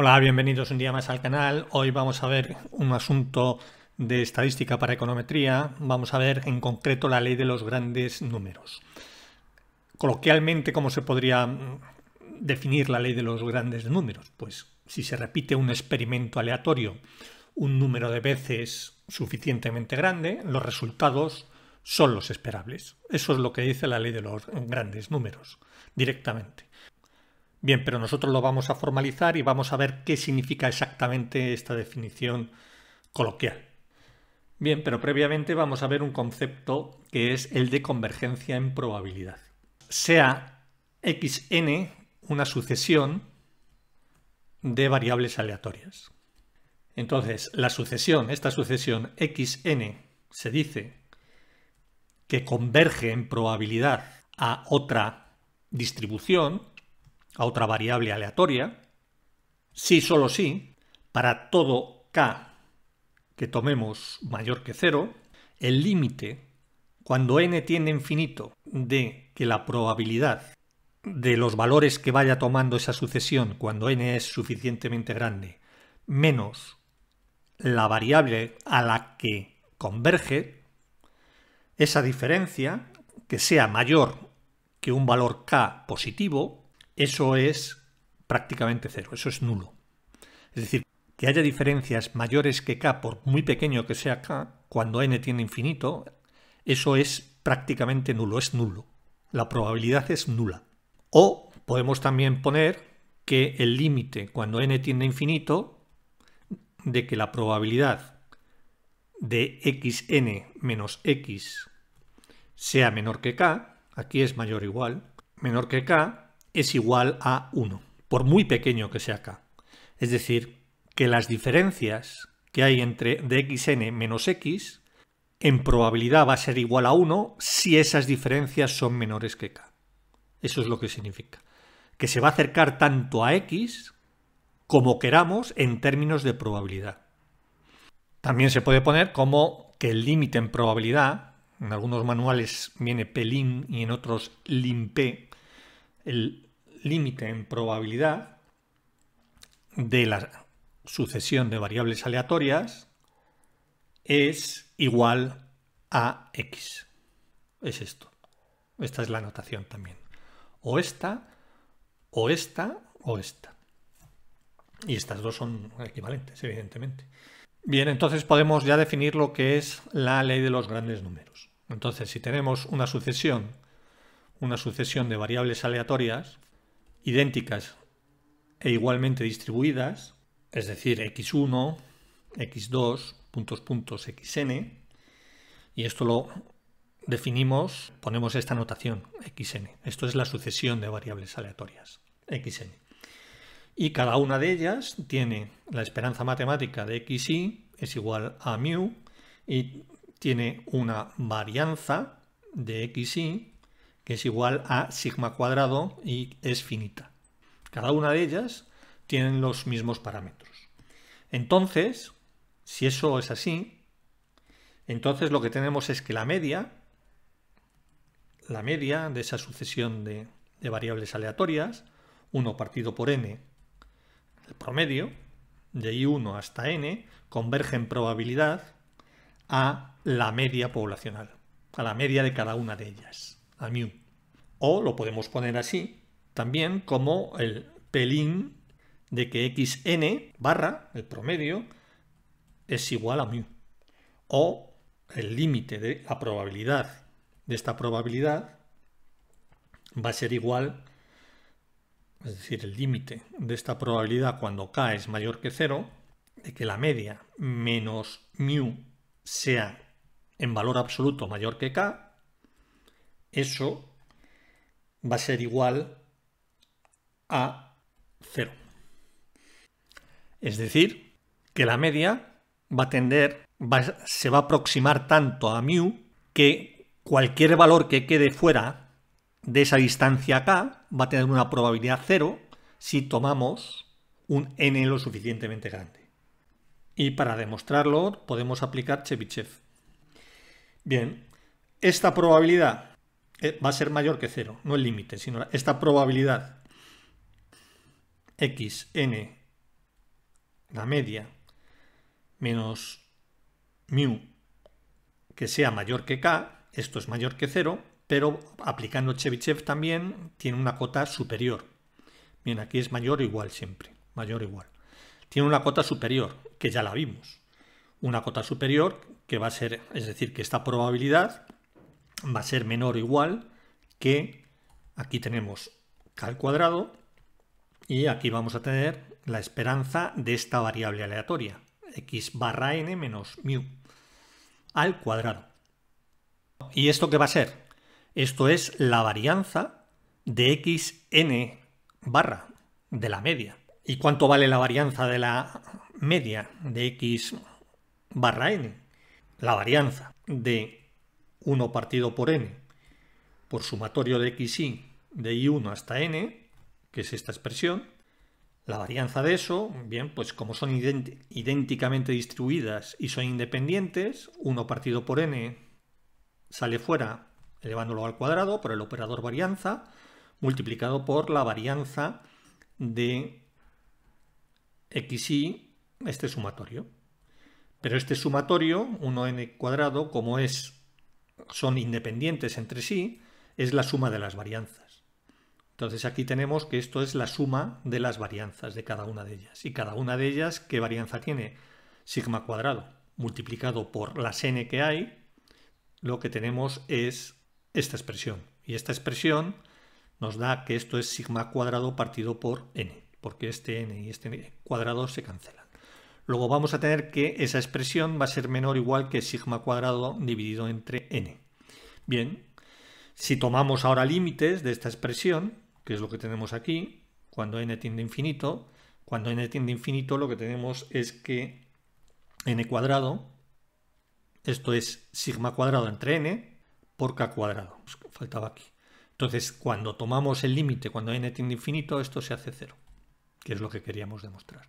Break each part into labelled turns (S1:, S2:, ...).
S1: Hola, bienvenidos un día más al canal. Hoy vamos a ver un asunto de estadística para econometría. Vamos a ver en concreto la ley de los grandes números. Coloquialmente, ¿cómo se podría definir la ley de los grandes números? Pues si se repite un experimento aleatorio un número de veces suficientemente grande, los resultados son los esperables. Eso es lo que dice la ley de los grandes números, directamente. Bien, pero nosotros lo vamos a formalizar y vamos a ver qué significa exactamente esta definición coloquial. Bien, pero previamente vamos a ver un concepto que es el de convergencia en probabilidad. Sea xn una sucesión de variables aleatorias. Entonces, la sucesión, esta sucesión xn, se dice que converge en probabilidad a otra distribución, a otra variable aleatoria, si solo sí, para todo k que tomemos mayor que 0, el límite, cuando n tiende infinito, de que la probabilidad de los valores que vaya tomando esa sucesión cuando n es suficientemente grande, menos la variable a la que converge, esa diferencia, que sea mayor que un valor k positivo, eso es prácticamente cero, eso es nulo. Es decir, que haya diferencias mayores que k, por muy pequeño que sea k, cuando n tiene infinito, eso es prácticamente nulo, es nulo. La probabilidad es nula. O podemos también poner que el límite cuando n tiende a infinito de que la probabilidad de xn menos x sea menor que k, aquí es mayor o igual, menor que k, es igual a 1, por muy pequeño que sea k. Es decir, que las diferencias que hay entre dxn menos x en probabilidad va a ser igual a 1 si esas diferencias son menores que k. Eso es lo que significa. Que se va a acercar tanto a x como queramos en términos de probabilidad. También se puede poner como que el límite en probabilidad, en algunos manuales viene pelín y en otros lim-p, el límite en probabilidad de la sucesión de variables aleatorias es igual a x. Es esto. Esta es la notación también. O esta, o esta, o esta. Y estas dos son equivalentes, evidentemente. Bien, entonces podemos ya definir lo que es la ley de los grandes números. Entonces, si tenemos una sucesión una sucesión de variables aleatorias idénticas e igualmente distribuidas, es decir, x1, x2, puntos, puntos, xn, y esto lo definimos, ponemos esta notación, xn. Esto es la sucesión de variables aleatorias, xn. Y cada una de ellas tiene la esperanza matemática de xy es igual a mu y tiene una varianza de xy es igual a sigma cuadrado y es finita. Cada una de ellas tienen los mismos parámetros. Entonces, si eso es así, entonces lo que tenemos es que la media, la media de esa sucesión de, de variables aleatorias, 1 partido por n, el promedio, de i1 hasta n, converge en probabilidad a la media poblacional, a la media de cada una de ellas a O lo podemos poner así también como el pelín de que xn barra el promedio es igual a mu. O el límite de la probabilidad de esta probabilidad va a ser igual, es decir, el límite de esta probabilidad cuando k es mayor que 0, de que la media menos mu sea en valor absoluto mayor que k, eso va a ser igual a 0. Es decir, que la media va a tender, se va a aproximar tanto a mu que cualquier valor que quede fuera de esa distancia acá va a tener una probabilidad 0 si tomamos un n lo suficientemente grande. Y para demostrarlo podemos aplicar Chebyshev. Bien, esta probabilidad eh, va a ser mayor que 0, no el límite, sino esta probabilidad xn, la media, menos mu, que sea mayor que k, esto es mayor que 0, pero aplicando Chebyshev también tiene una cota superior. Bien, aquí es mayor o igual siempre, mayor o igual. Tiene una cota superior, que ya la vimos. Una cota superior que va a ser, es decir, que esta probabilidad va a ser menor o igual que aquí tenemos k al cuadrado y aquí vamos a tener la esperanza de esta variable aleatoria, x barra n menos mu al cuadrado. ¿Y esto qué va a ser? Esto es la varianza de xn barra de la media. ¿Y cuánto vale la varianza de la media de x barra n? La varianza de 1 partido por n por sumatorio de xi de i1 hasta n, que es esta expresión, la varianza de eso, bien, pues como son idénticamente distribuidas y son independientes, 1 partido por n sale fuera elevándolo al cuadrado por el operador varianza, multiplicado por la varianza de xi, este sumatorio. Pero este sumatorio, 1n cuadrado, como es son independientes entre sí, es la suma de las varianzas. Entonces aquí tenemos que esto es la suma de las varianzas de cada una de ellas. Y cada una de ellas, ¿qué varianza tiene? Sigma cuadrado multiplicado por las n que hay, lo que tenemos es esta expresión. Y esta expresión nos da que esto es sigma cuadrado partido por n, porque este n y este cuadrado se cancelan. Luego vamos a tener que esa expresión va a ser menor o igual que sigma cuadrado dividido entre n. Bien, si tomamos ahora límites de esta expresión, que es lo que tenemos aquí, cuando n tiende a infinito, cuando n tiende a infinito lo que tenemos es que n cuadrado, esto es sigma cuadrado entre n, por k cuadrado, pues, faltaba aquí. Entonces, cuando tomamos el límite, cuando n tiende a infinito, esto se hace cero, que es lo que queríamos demostrar.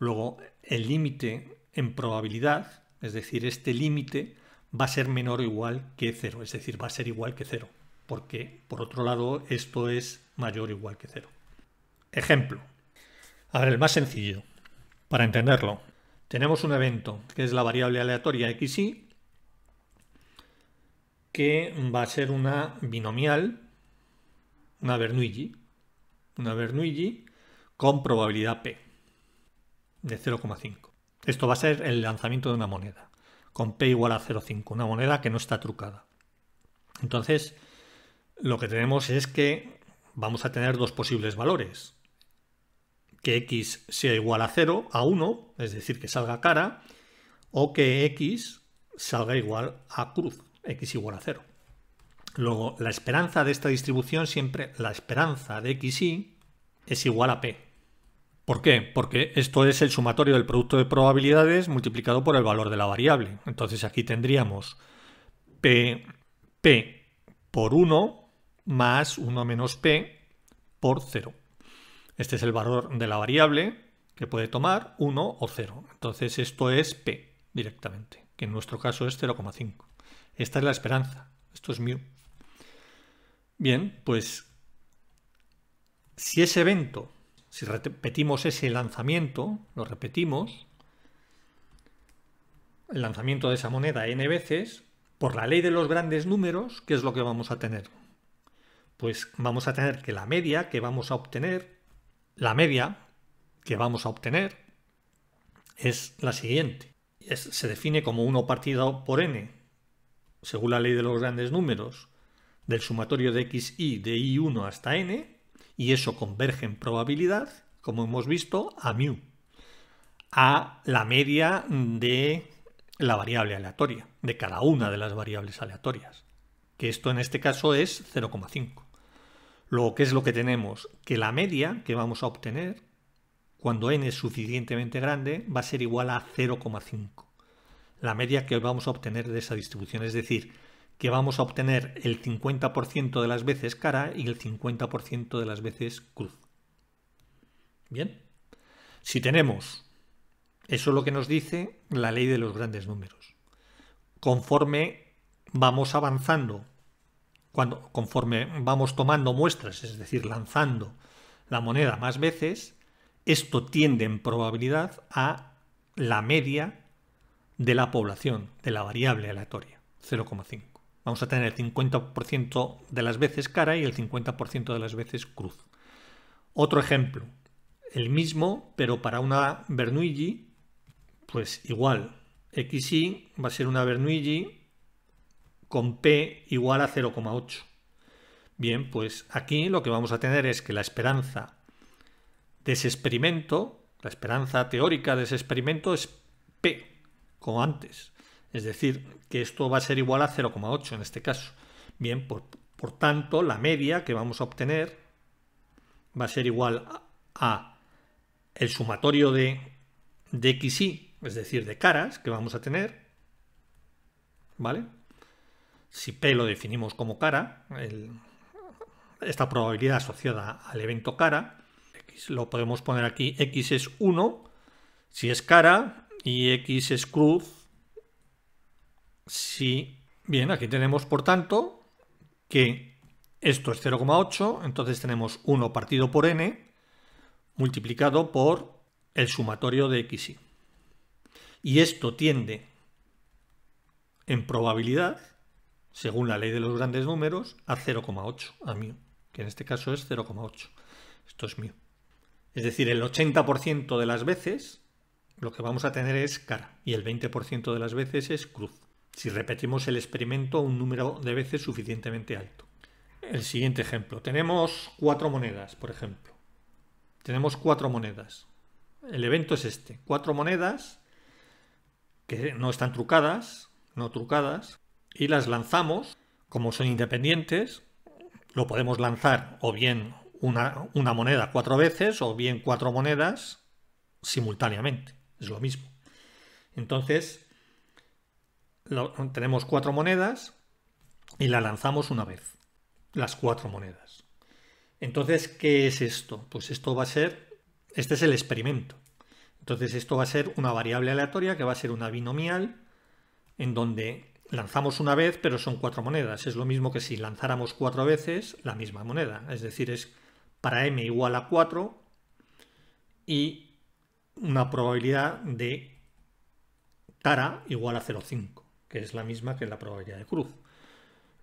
S1: Luego, el límite en probabilidad, es decir, este límite va a ser menor o igual que cero, es decir, va a ser igual que cero, porque por otro lado esto es mayor o igual que cero. Ejemplo. A ver, el más sencillo, para entenderlo. Tenemos un evento, que es la variable aleatoria xy, que va a ser una binomial, una Bernoulli, una Bernoulli con probabilidad p de 0,5. Esto va a ser el lanzamiento de una moneda, con P igual a 0,5, una moneda que no está trucada. Entonces, lo que tenemos es que vamos a tener dos posibles valores. Que x sea igual a 0, a 1, es decir, que salga cara, o que x salga igual a cruz, x igual a 0. Luego, la esperanza de esta distribución siempre, la esperanza de xy es igual a p. ¿Por qué? Porque esto es el sumatorio del producto de probabilidades multiplicado por el valor de la variable. Entonces aquí tendríamos P, P por 1 más 1 menos P por 0. Este es el valor de la variable que puede tomar 1 o 0. Entonces esto es P directamente, que en nuestro caso es 0,5. Esta es la esperanza. Esto es mu. Bien, pues si ese evento si repetimos ese lanzamiento, lo repetimos, el lanzamiento de esa moneda n veces, por la ley de los grandes números, ¿qué es lo que vamos a tener? Pues vamos a tener que la media que vamos a obtener, la media que vamos a obtener es la siguiente. se define como 1 partido por n, según la ley de los grandes números, del sumatorio de xi de i1 hasta n, y eso converge en probabilidad, como hemos visto, a mu, a la media de la variable aleatoria, de cada una de las variables aleatorias, que esto en este caso es 0,5. Luego, ¿qué es lo que tenemos? Que la media que vamos a obtener, cuando n es suficientemente grande, va a ser igual a 0,5. La media que vamos a obtener de esa distribución, es decir, que vamos a obtener el 50% de las veces cara y el 50% de las veces cruz. Bien, si tenemos, eso es lo que nos dice la ley de los grandes números. Conforme vamos avanzando, cuando, conforme vamos tomando muestras, es decir, lanzando la moneda más veces, esto tiende en probabilidad a la media de la población, de la variable aleatoria, 0,5. Vamos a tener el 50% de las veces cara y el 50% de las veces cruz. Otro ejemplo, el mismo, pero para una Bernoulli, pues igual, xy va a ser una Bernoulli con p igual a 0,8. Bien, pues aquí lo que vamos a tener es que la esperanza de ese experimento, la esperanza teórica de ese experimento es p, como antes. Es decir, que esto va a ser igual a 0,8 en este caso. Bien, por, tanto, la media que vamos a obtener va a ser igual a, el sumatorio de, de xy, es decir, de caras que vamos a tener, ¿vale? Si P lo definimos como cara, esta probabilidad asociada al evento cara, X lo podemos poner aquí, X es 1, si es cara, y X es cruz, Sí, bien, aquí tenemos por tanto que esto es 0,8, entonces tenemos 1 partido por n multiplicado por el sumatorio de xy. Y esto tiende en probabilidad, según la ley de los grandes números, a 0,8, a mu, que en este caso es 0,8. Esto es mío. Es decir, el 80% de las veces lo que vamos a tener es cara y el 20% de las veces es cruz si repetimos el experimento un número de veces suficientemente alto. El siguiente ejemplo. Tenemos cuatro monedas, por ejemplo. Tenemos cuatro monedas. El evento es este. Cuatro monedas que no están trucadas, no trucadas, y las lanzamos. Como son independientes, lo podemos lanzar o bien una, una moneda cuatro veces o bien cuatro monedas simultáneamente. Es lo mismo. Entonces, tenemos cuatro monedas y la lanzamos una vez. Las cuatro monedas. Entonces, ¿qué es esto? Pues esto va a ser, este es el experimento. Entonces, esto va a ser una variable aleatoria que va a ser una binomial en donde lanzamos una vez, pero son cuatro monedas. Es lo mismo que si lanzáramos cuatro veces la misma moneda. Es decir, es para m igual a 4 y una probabilidad de tara igual a 0,5 que es la misma que la probabilidad de cruz.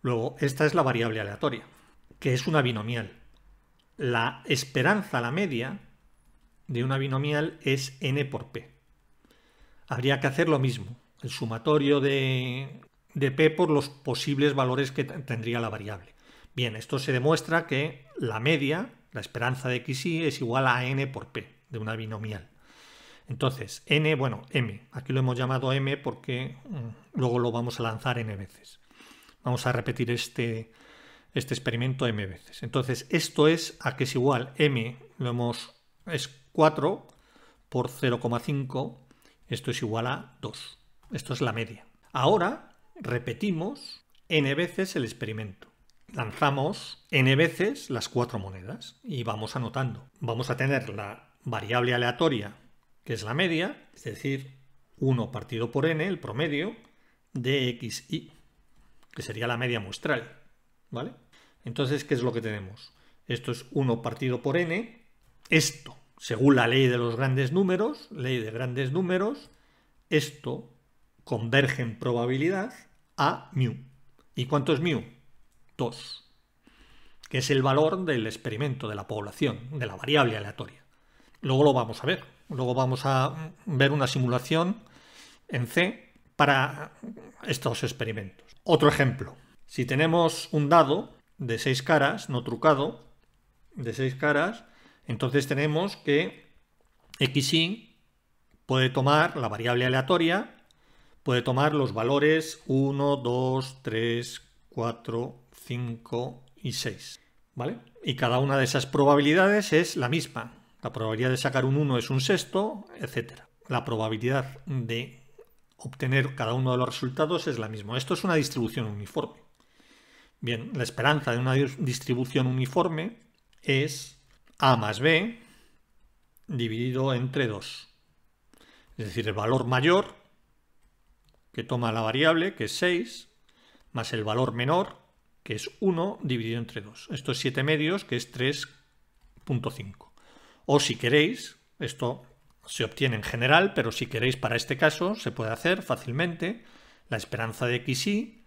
S1: Luego, esta es la variable aleatoria, que es una binomial. La esperanza, la media de una binomial es n por p. Habría que hacer lo mismo, el sumatorio de, p por los posibles valores que tendría la variable. Bien, esto se demuestra que la media, la esperanza de xy, es igual a n por p de una binomial. Entonces, n, bueno, m. Aquí lo hemos llamado m porque mm, luego lo vamos a lanzar n veces. Vamos a repetir este, este experimento m veces. Entonces, esto es a que es igual m, lo hemos, es 4 por 0,5, esto es igual a 2. Esto es la media. Ahora repetimos n veces el experimento. Lanzamos n veces las cuatro monedas y vamos anotando. Vamos a tener la variable aleatoria que es la media, es decir, 1 partido por n, el promedio, de x, y, que sería la media muestral. ¿Vale? Entonces, ¿qué es lo que tenemos? Esto es 1 partido por n. Esto, según la ley de los grandes números, ley de grandes números, esto converge en probabilidad a mu. ¿Y cuánto es mu? 2, que es el valor del experimento, de la población, de la variable aleatoria. Luego lo vamos a ver. Luego vamos a ver una simulación en C para estos experimentos. Otro ejemplo. Si tenemos un dado de seis caras, no trucado, de seis caras, entonces tenemos que xy puede tomar la variable aleatoria, puede tomar los valores 1, 2, 3, 4, 5 y 6. ¿Vale? Y cada una de esas probabilidades es la misma. La probabilidad de sacar un 1 es un sexto, etc. La probabilidad de obtener cada uno de los resultados es la misma. Esto es una distribución uniforme. Bien, la esperanza de una distribución uniforme es A más B dividido entre 2. Es decir, el valor mayor que toma la variable, que es 6, más el valor menor, que es 1, dividido entre 2. Esto es 7 medios, que es 3.5. O si queréis, esto se obtiene en general, pero si queréis para este caso se puede hacer fácilmente, la esperanza de xy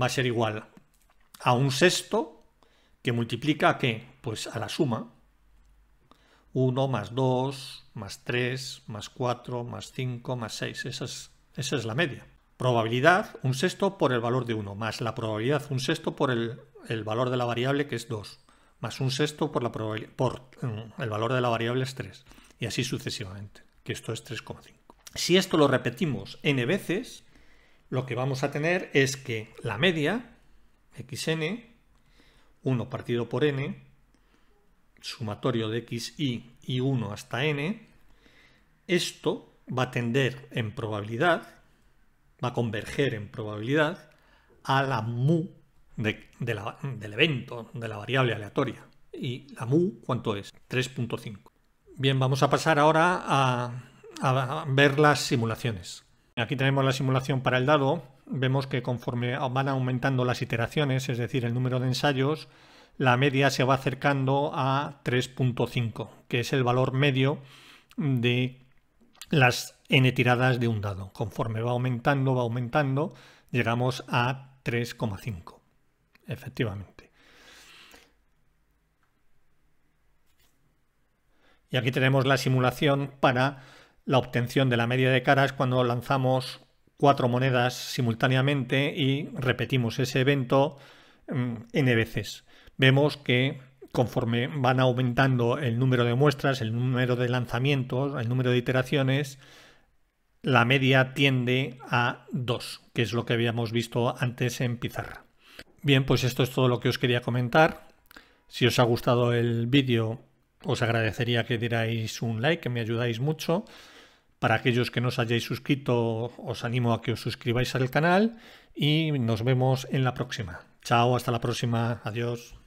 S1: va a ser igual a un sexto que multiplica a qué? Pues a la suma. 1 más 2 más 3 más 4 más 5 más 6. Esa es, esa es la media. Probabilidad, un sexto por el valor de 1, más la probabilidad, un sexto por el valor de la variable que es 2 más un sexto por, la por mm, el valor de la variable es 3, y así sucesivamente, que esto es 3,5. Si esto lo repetimos n veces, lo que vamos a tener es que la media, xn, 1 partido por n, sumatorio de xi y 1 hasta n, esto va a tender en probabilidad, va a converger en probabilidad a la mu del evento, de la variable aleatoria. ¿Y la mu cuánto es? 3.5. Bien, vamos a pasar ahora a, a ver las simulaciones. Aquí tenemos la simulación para el dado. Vemos que conforme van aumentando las iteraciones, es decir, el número de ensayos, la media se va acercando a 3.5, que es el valor medio de las n tiradas de un dado. Conforme va aumentando, va aumentando, llegamos a 3,5 efectivamente. Y aquí tenemos la simulación para la obtención de la media de caras cuando lanzamos cuatro monedas simultáneamente y repetimos ese evento mm, n veces. Vemos que conforme van aumentando el número de muestras, el número de lanzamientos, el número de iteraciones, la media tiende a 2, que es lo que habíamos visto antes en pizarra. Bien, pues esto es todo lo que os quería comentar. Si os ha gustado el vídeo, os agradecería que dierais un like, que me ayudáis mucho. Para aquellos que no os hayáis suscrito, os animo a que os suscribáis al canal y nos vemos en la próxima. Chao, hasta la próxima, adiós.